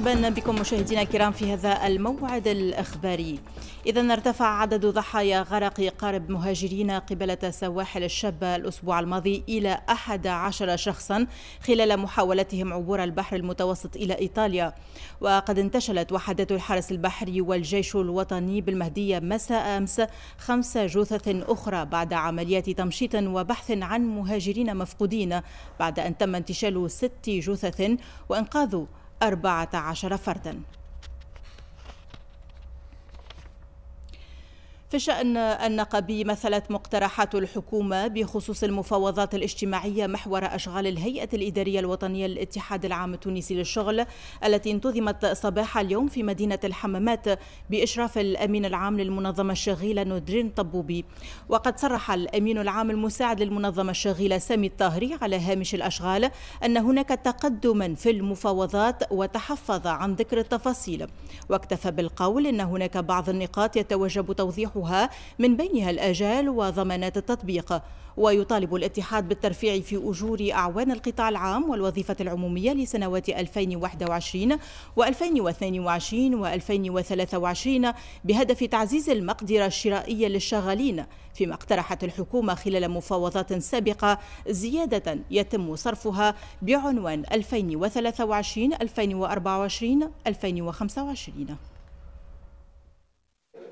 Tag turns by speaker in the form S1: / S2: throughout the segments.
S1: مرحبا بكم مشاهدينا الكرام في هذا الموعد الاخباري. اذا ارتفع عدد ضحايا غرق قارب مهاجرين قبلة سواحل الشابة الاسبوع الماضي الى 11 شخصا خلال محاولتهم عبور البحر المتوسط الى ايطاليا. وقد انتشلت وحدات الحرس البحري والجيش الوطني بالمهدية مساء امس خمس جثث اخرى بعد عمليات تمشيط وبحث عن مهاجرين مفقودين بعد ان تم انتشال ست جثث وانقاذ 14 فردا في شأن النقبي مثلت مقترحات الحكومة بخصوص المفاوضات الاجتماعية محور أشغال الهيئة الإدارية الوطنية للاتحاد العام التونسي للشغل التي انتظمت صباح اليوم في مدينة الحمامات بإشراف الأمين العام للمنظمة الشغيلة نودرين طبوبي وقد صرح الأمين العام المساعد للمنظمة الشغيلة سامي الطاهري على هامش الأشغال أن هناك تقدما في المفاوضات وتحفظ عن ذكر التفاصيل واكتفى بالقول أن هناك بعض النقاط يتوجب توضيحها يطرحها من بينها الآجال وضمانات التطبيق ويطالب الاتحاد بالترفيع في أجور أعوان القطاع العام والوظيفة العمومية لسنوات 2021 و2022 و2023 بهدف تعزيز المقدرة الشرائية للشغالين فيما اقترحت الحكومة خلال مفاوضات سابقة زيادة يتم صرفها بعنوان 2023 2024 2025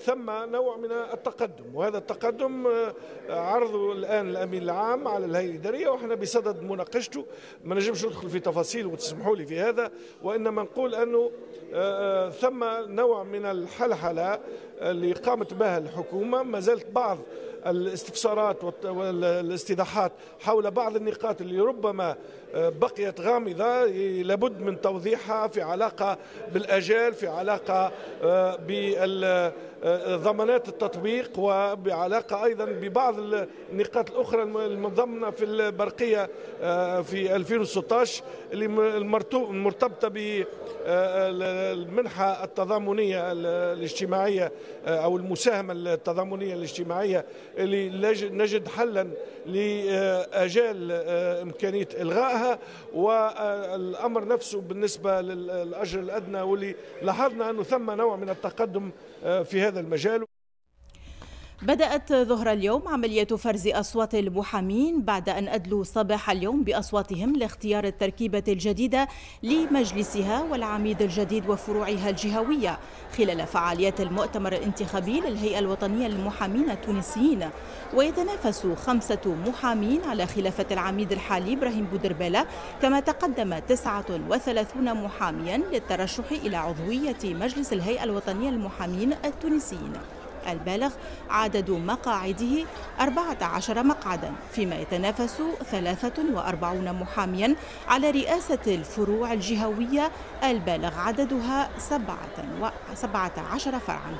S2: ثم نوع من التقدم وهذا التقدم آه، عرضه الان الامين العام على الهيئه الاداريه واحنا بصدد مناقشته ما نجمش ندخل في تفاصيل وتسمحوا لي في هذا وانما نقول انه آه، آه، ثم نوع من الحلحله اللي قامت بها الحكومه ما زالت بعض الاستفسارات والاستيضاحات حول بعض النقاط اللي ربما آه، بقيت غامضة لابد من توضيحها في علاقة بالأجال في علاقة آه، بضمانات التطبيق وبعلاقة أيضا ببعض النقاط الأخرى المضمنة في البرقية آه، في 2016 اللي مرتبطة بالمنحة التضامنية الاجتماعية آه، أو المساهمة التضامنية الاجتماعية اللي نجد حلا لأجال آه، إمكانية إلغائها والأمر نفسه بالنسبة للأجر الأدنى واللي لاحظنا أنه ثم نوع من التقدم آه، في هذا المجال
S1: بدأت ظهر اليوم عملية فرز أصوات المحامين بعد أن أدلوا صباح اليوم بأصواتهم لاختيار التركيبة الجديدة لمجلسها والعميد الجديد وفروعها الجهوية خلال فعاليات المؤتمر الانتخابي للهيئة الوطنية للمحامين التونسيين ويتنافس خمسة محامين على خلافة العميد الحالي إبراهيم بودربالة كما تقدم 39 محاميا للترشح إلى عضوية مجلس الهيئة الوطنية للمحامين التونسيين البالغ عدد مقاعده 14 مقعدا فيما يتنافس 43 محاميا على رئاسة الفروع الجهوية البالغ عددها 17 فرعا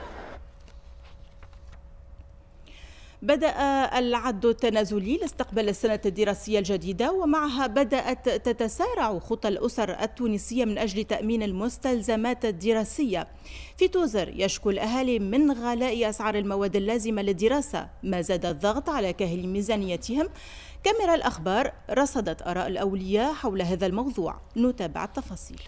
S1: بدأ العد التنازلي لاستقبال السنة الدراسية الجديدة ومعها بدأت تتسارع خطى الأسر التونسية من أجل تأمين المستلزمات الدراسية في توزر يشكو الأهالي من غلاء أسعار المواد اللازمة للدراسة ما زاد الضغط على كاهل ميزانيتهم كاميرا الأخبار رصدت آراء الأولياء حول هذا الموضوع نتابع التفاصيل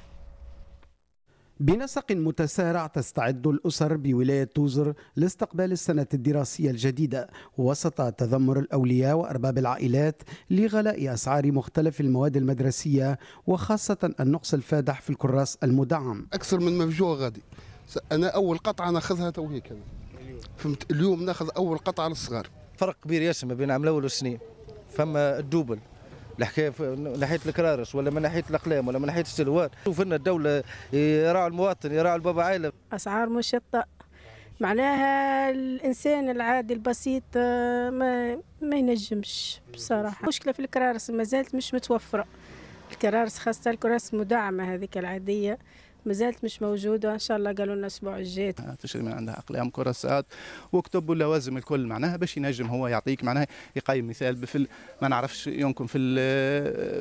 S3: بنسق متسارع تستعد الأسر بولاية توزر لاستقبال السنة الدراسية الجديدة وسط تذمر الأولياء وأرباب العائلات لغلاء أسعار مختلف المواد المدرسية وخاصة النقص الفادح في الكراس المدعم أكثر من مفجوع غادي أنا أول قطعة ناخذها تو هيك فهمت اليوم ناخذ أول قطعة للصغار فرق كبير ياسر ما بين عام الأول والسنين فما الدوبل الحكايه من ناحيه الكرارس ولا من ناحيه الاقلام ولا من ناحيه السلوات شوف ان الدوله يراعي المواطن يراعي البابا عائله
S1: اسعار مشطه معناها الانسان العادي البسيط آه، ما ما ينجمش بصراحه مشكله في الكرارس ما زالت مش متوفره الكرارس خاصه الكرارس المدعمه هذيك العاديه مازالت مش موجوده ان شاء الله قالوا لنا الاسبوع الجاي
S4: آه، تشري من عندها اقلام كراسات وكتب اللوازم الكل معناها باش ينجم هو يعطيك معناها يقيم مثال في ما نعرفش يمكن في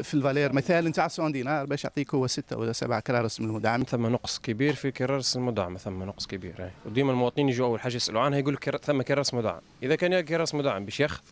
S4: في الفالير مثال نتاع 90 دينار باش يعطيك هو سته ولا سبعه كرارس من المدعم
S5: ثم نقص كبير في كرارس المدعم ثم نقص كبير وديما المواطنين يجوا اول حاجه يسالوا عنها يقول لك ثم كرارس مدعم اذا كان كرارس مدعم باش ياخذ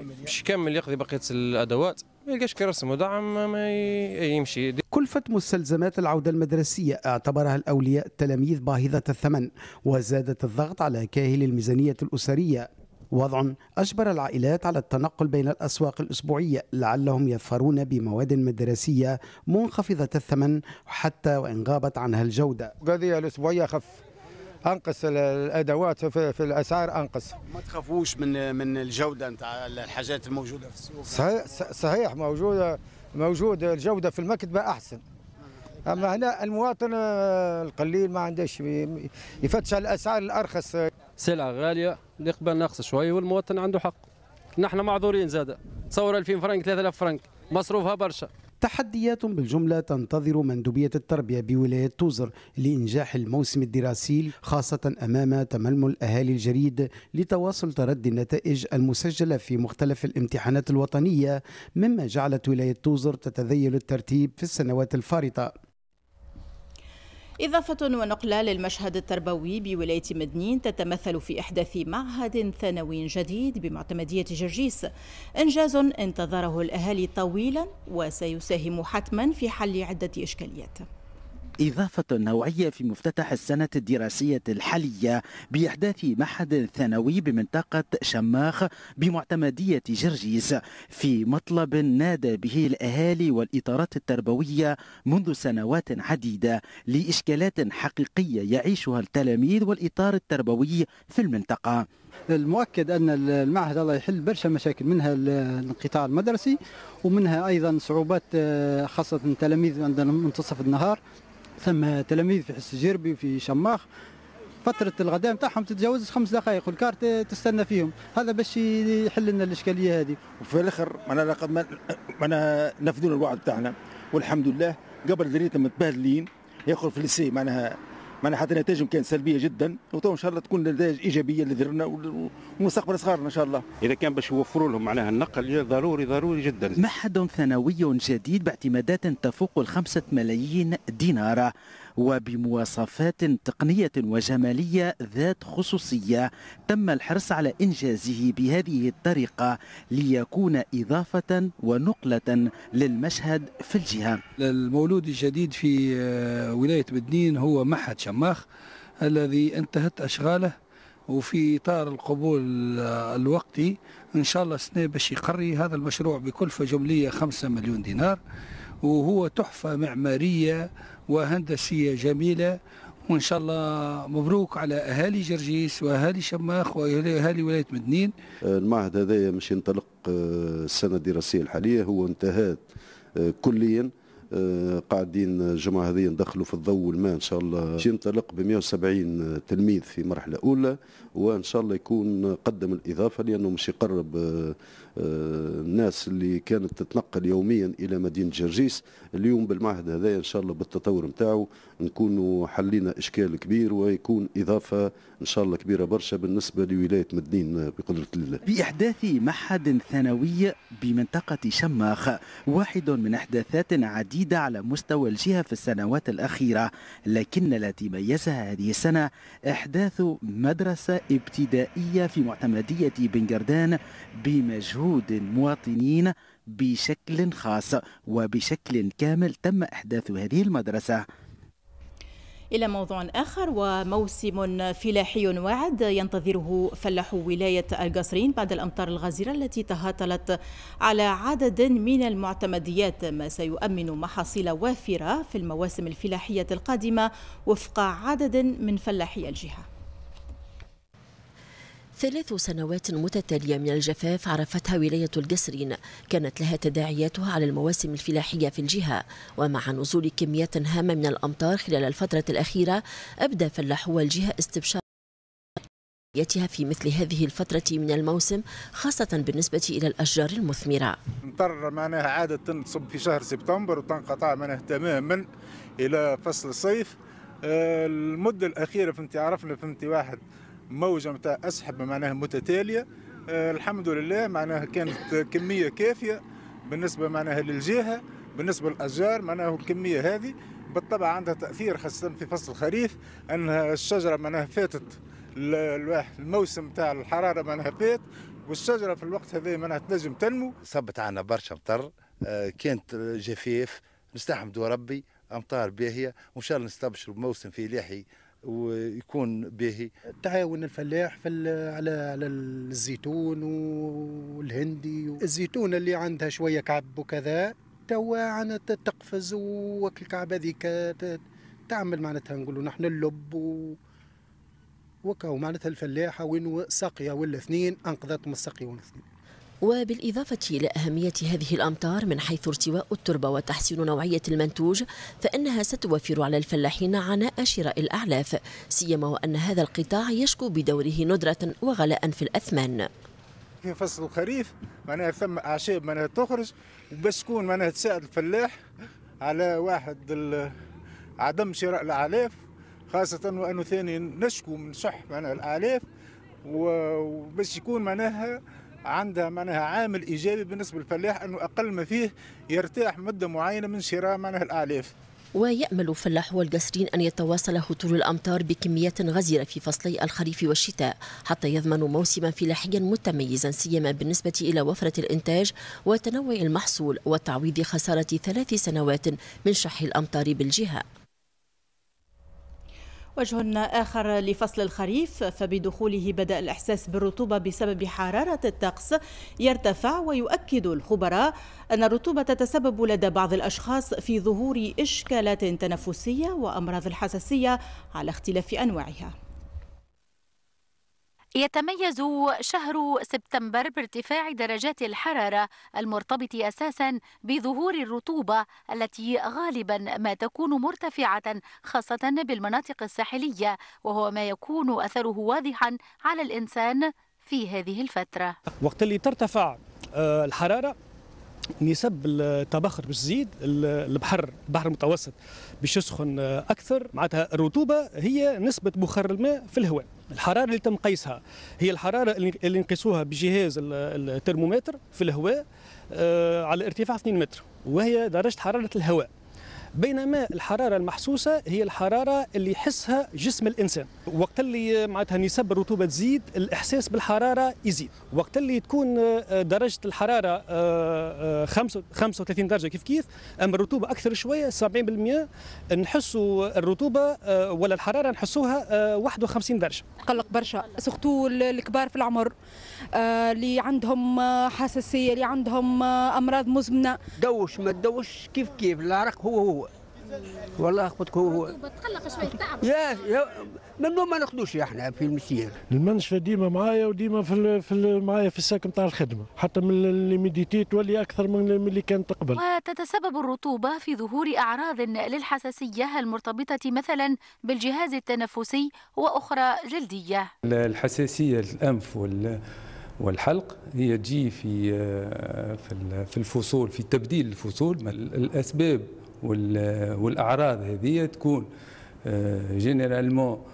S5: باش يكمل يقضي بقيه الادوات ما يلقاش كرسم ودعم ما يمشي
S3: كلفة مستلزمات العودة المدرسية اعتبرها الأولياء التلاميذ باهظة الثمن وزادت الضغط على كاهل الميزانية الأسرية وضع أجبر العائلات على التنقل بين الأسواق الأسبوعية لعلهم يظفرون بمواد مدرسية منخفضة الثمن حتى وإن غابت عنها الجودة قضية الأسبوعية خف انقص الادوات في الاسعار انقص ما تخافوش من من الجوده نتاع الحاجات الموجوده في السوق صحيح صحيح موجوده موجود الجوده في المكتبه احسن اما هنا المواطن آه، القليل ما عندهش يفتش على الاسعار الارخص سلعه غاليه نقبل نقص شوي والمواطن عنده حق نحن معذورين زاده تصور 2000 فرنك
S5: 3000 فرنك مصروفها برشا
S3: تحديات بالجملة تنتظر مندوبية التربية بولاية توزر لإنجاح الموسم الدراسي خاصة أمام تململ أهالي الجريد لتواصل تردي النتائج المسجلة في مختلف الامتحانات الوطنية مما جعلت ولاية توزر تتذيل الترتيب في السنوات الفارطة
S1: إضافة ونقلة للمشهد التربوي بولاية مدنين تتمثل في إحداث معهد ثانوي جديد بمعتمدية جرجيس إنجاز انتظره الأهالي طويلا وسيساهم حتما في حل عدة إشكاليات
S4: إضافة نوعية في مفتتح السنة الدراسية الحالية بإحداث معهد ثانوي بمنطقة شماخ بمعتمدية جرجيس في مطلب نادى به الأهالي والإطارات التربوية منذ سنوات عديدة لإشكالات حقيقية يعيشها التلاميذ والإطار التربوي في المنطقة المؤكد أن المعهد الله يحل برشا مشاكل منها القطاع المدرسي ومنها أيضا صعوبات آه، خاصة التلاميذ عندنا منتصف النهار ثم تلاميذ في حس جربي وفي شماخ فترة الغداء نتاعهم تتجاوز خمس دقائق والكارت تستنى فيهم هذا باش يحل لنا الإشكالية هذه وفي الآخر معنا لقد معنا نفذونا الوعد تاعنا والحمد لله قبل دريتنا متبهدلين يخرج في السي معناها معناها حتى نتائجهم كانت سلبيه جدا وتو ان شاء الله تكون نتائج ايجابيه لذرنا
S3: ومستقبل صغارنا ان شاء الله اذا كان باش يوفروا لهم معناها النقل ضروري ضروري جدا معهد
S4: ثانوي جديد باعتمادات تفوق الخمسة ملايين دينار وبمواصفات تقنية وجمالية ذات خصوصية تم الحرص على إنجازه بهذه الطريقة ليكون إضافة ونقلة للمشهد في الجهة
S5: المولود الجديد في آه، ولاية بدنين هو معهد شماخ الذي انتهت أشغاله وفي إطار القبول آه، الوقتي إن شاء الله السنة باش يقري هذا المشروع بكلفة جملية 5 مليون دينار وهو تحفة معمارية وهندسية جميلة وإن شاء الله مبروك على أهالي جرجيس وأهالي شماخ وأهالي ولاية مدنين
S3: المعهد هذا مش ينطلق آه، السنة الدراسية الحالية هو انتهت آه، كليا آه، قاعدين الجمعة هذه ندخلوا في الضوء والماء إن شاء الله ينطلق ب 170 تلميذ في مرحلة أولى وإن شاء الله يكون قدم الإضافة لأنه مش يقرب الناس اللي كانت تتنقل يوميا الى مدينه جرجيس اليوم بالمعهد هذا ان شاء الله بالتطور نتاعو نكونوا حلينا اشكال كبير ويكون اضافه ان شاء الله كبيره برشا بالنسبه لولايه مدنين بقدره الله.
S4: باحداث معهد ثانوي بمنطقه شماخ واحد من احداثات عديده على مستوى الجهه في السنوات الاخيره لكن التي ميزها هذه السنه احداث مدرسه ابتدائيه في معتمديه بنجردان بمجهود عروض المواطنين بشكل خاص وبشكل كامل تم إحداث هذه المدرسة
S1: إلى موضوع آخر وموسم فلاحي واعد ينتظره فلاح ولاية القصرين بعد الأمطار الغزيرة التي تهاطلت على عدد من المعتمديات ما سيؤمن محاصيل وافرة في المواسم الفلاحية القادمة وفق عدد من فلاحي الجهة
S6: ثلاث سنوات متتالية من الجفاف عرفتها ولاية القسرين كانت لها تداعياتها على المواسم الفلاحية في الجهة ومع نزول كميات هامة من الأمطار خلال الفترة الأخيرة أبدى فلاحو الجهة استبشار في مثل هذه الفترة من الموسم خاصة بالنسبة إلى الأشجار المثمرة
S2: المطر
S4: معناها عادة تصب في شهر سبتمبر وتنقطع معناها تماما إلى فصل الصيف آه، المدة الأخيرة فهمتي عرفنا فهمتي واحد موجه نتاع اسحب معناها متتاليه آه، الحمد لله معناها كانت كميه كافيه بالنسبه معناها للجهه بالنسبه للاشجار معناها الكميه هذه بالطبع عندها تاثير خاصه في فصل الخريف انها الشجره معناها فاتت الموسم تاع الحراره معناها فات والشجره في الوقت هذا معناها تنجم تنمو
S3: صبت عنا برشا
S4: مطر آه، كانت جفاف نستحمدوا ربي امطار باهيه وان شاء الله نستبشروا بموسم فلاحي ويكون باهي
S3: تعاون الفلاح في على على الزيتون والهندي الزيتون اللي عندها شويه كعب وكذا توا عن تقفز وكل كعب هذيك تعمل معناتها نقولوا نحن اللب و وكا معناتها الفلاحه وين
S6: ساقيه ولا اثنين انقذتهم الساقيه ولا والاثنين وبالإضافة إلى أهمية هذه الأمطار من حيث ارتواء التربة وتحسين نوعية المنتوج فإنها ستوفر على الفلاحين عناء شراء الأعلاف سيما وأن هذا القطاع يشكو بدوره ندرة وغلاء في الأثمان
S4: في فصل الخريف معناها ثم أعشاب معناها تخرج باش تكون معناها تساعد الفلاح على واحد عدم شراء الأعلاف خاصة وأنه ثاني نشكو من شح معناها الأعلاف وباش يكون معناها عندها معناها عامل ايجابي بالنسبه للفلاح انه اقل
S6: ما فيه يرتاح مده معينه من شراء معناها الاعلاف ويأمل فلاحو القسرين أن يتواصل هطول الأمطار بكميات غزيرة في فصلي الخريف والشتاء حتى يضمنوا موسما فلاحيا متميزا سيما بالنسبة إلى وفرة الإنتاج وتنوع المحصول وتعويض خسارة ثلاث سنوات من شح الأمطار بالجهة
S1: وجه آخر لفصل الخريف فبدخوله بدأ الإحساس بالرطوبة بسبب حرارة الطقس يرتفع ويؤكد الخبراء أن الرطوبة تتسبب لدى بعض الأشخاص في ظهور إشكالات تنفسية وأمراض الحساسية على اختلاف أنواعها
S7: يتميز شهر سبتمبر بارتفاع درجات الحرارة المرتبط أساسا بظهور الرطوبة التي غالبا ما تكون مرتفعة خاصة بالمناطق الساحلية وهو ما يكون أثره واضحا على الإنسان في هذه الفترة
S5: وقت اللي ترتفع آه، الحرارة نسب التبخر باش تزيد البحر البحر المتوسط باش يسخن آه، اكثر معناتها الرطوبه هي نسبه بخار الماء في الهواء الحرارة اللي تم قيسها هي الحرارة اللي نقيسوها بجهاز الترمومتر في الهواء آه، على ارتفاع 2 متر وهي درجة حرارة الهواء بينما الحراره المحسوسه هي الحراره اللي يحسها جسم الانسان وقت اللي معناتها نسب الرطوبه تزيد الاحساس بالحراره يزيد وقت اللي تكون آه، آه، درجه الحراره 35 آه، درجه كيف كيف اما الرطوبه اكثر شويه 70% نحسوا الرطوبه ولا الحراره نحسوها 51 درجه قلق برشا
S1: سختو الكبار في العمر اللي عندهم حساسيه اللي عندهم امراض
S6: مزمنه دوش ما تدوش كيف كيف العرق هو هو والله هو
S7: تقلق شوي تعب يا
S6: ممنوع ما ناخذوش احنا في المسير المنشفى ديما
S2: معايا وديما في الـ في الـ معايا في الساك تاع الخدمه حتى من اللي ميديتي تولي اكثر من اللي كانت قبل
S7: وتتسبب الرطوبه في ظهور اعراض للحساسيه المرتبطه مثلا بالجهاز التنفسي واخرى جلديه
S5: الحساسيه الانف وال والحلق هي تجي في آه، في الفصول في تبديل الفصول الاسباب والاعراض هذه تكون جينيرالمون آه،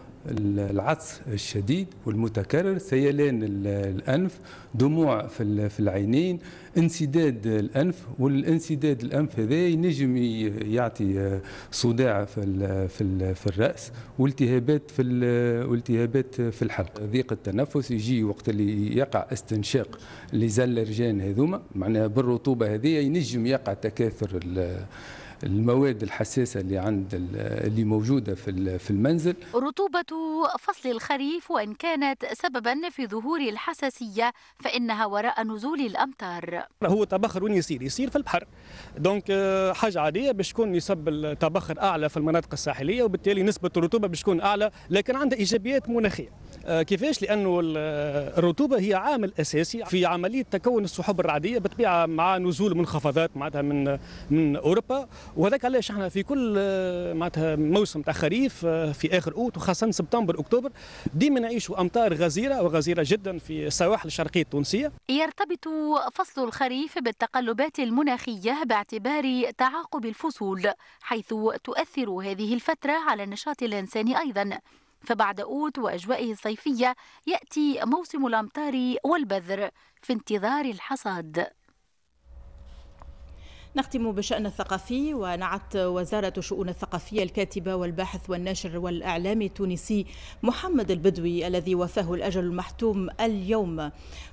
S5: العطس الشديد والمتكرر سيلان الانف دموع في العينين انسداد الانف والانسداد الانف هذا ينجم يعطي آه، صداع في في في الراس والتهابات في والتهابات في الحلق ضيق التنفس يجي وقت اللي يقع استنشاق لزلرجان هذوما معناها بالرطوبه هذه ينجم يقع تكاثر المواد الحساسه اللي عند اللي موجوده في في المنزل
S7: رطوبه فصل الخريف وان كانت سببا في ظهور الحساسيه فانها وراء نزول الامطار
S5: هو تبخر وين يصير يصير في البحر دونك آه، حاجه عاديه باش يكون يصب التبخر اعلى في المناطق الساحليه وبالتالي نسبه الرطوبه باش تكون اعلى لكن عندها ايجابيات مناخيه آه، كيفاش لانه الرطوبه هي عامل اساسي في عمليه تكون السحب الرعديه بطبيعه مع نزول منخفضات معناتها من من اوروبا وهذاك علاش احنا في كل آه، معناتها موسم تاع خريف آه، في اخر اوت وخاصه سبتمبر اكتوبر ديما نعيشوا امطار غزيره وغزيره جدا في السواحل الشرقيه التونسيه
S7: يرتبط فصل الخريف بالتقلبات المناخيه باعتبار تعاقب الفصول حيث تؤثر هذه الفتره على النشاط الانساني ايضا فبعد أوت وأجوائه الصيفية يأتي موسم الأمطار والبذر في انتظار الحصاد
S1: نختم بشأن الثقافي ونعت وزارة الشؤون الثقافية الكاتبة والباحث والناشر والإعلامي التونسي محمد البدوي الذي وفاه الأجل المحتوم اليوم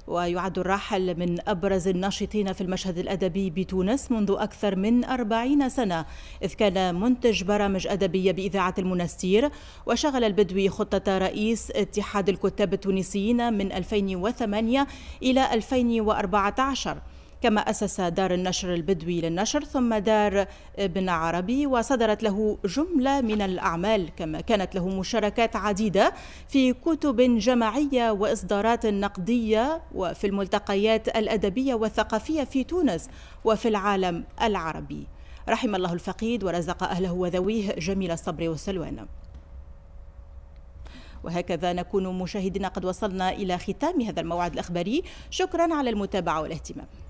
S1: ويعد الراحل من أبرز الناشطين في المشهد الأدبي بتونس منذ أكثر من أربعين سنة إذ كان منتج برامج أدبية بإذاعة المنستير وشغل البدوي خطة رئيس اتحاد الكتاب التونسيين من 2008 إلى 2014 كما أسس دار النشر البدوي للنشر ثم دار ابن عربي وصدرت له جملة من الأعمال كما كانت له مشاركات عديدة في كتب جماعية وإصدارات نقدية وفي الملتقيات الأدبية والثقافية في تونس وفي العالم العربي رحم الله الفقيد ورزق أهله وذويه جميل الصبر والسلوان وهكذا نكون مشاهدينا قد وصلنا إلى ختام هذا الموعد الأخباري شكرا على المتابعة والاهتمام